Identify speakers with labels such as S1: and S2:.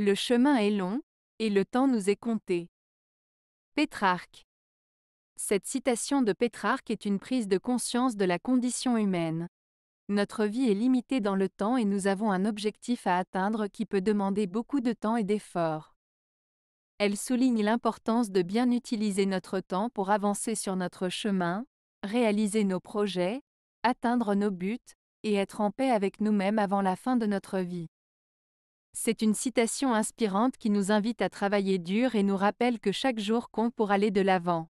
S1: Le chemin est long, et le temps nous est compté. Pétrarque. Cette citation de Pétrarque est une prise de conscience de la condition humaine. Notre vie est limitée dans le temps et nous avons un objectif à atteindre qui peut demander beaucoup de temps et d'efforts. Elle souligne l'importance de bien utiliser notre temps pour avancer sur notre chemin, réaliser nos projets, atteindre nos buts, et être en paix avec nous-mêmes avant la fin de notre vie. C'est une citation inspirante qui nous invite à travailler dur et nous rappelle que chaque jour compte pour aller de l'avant.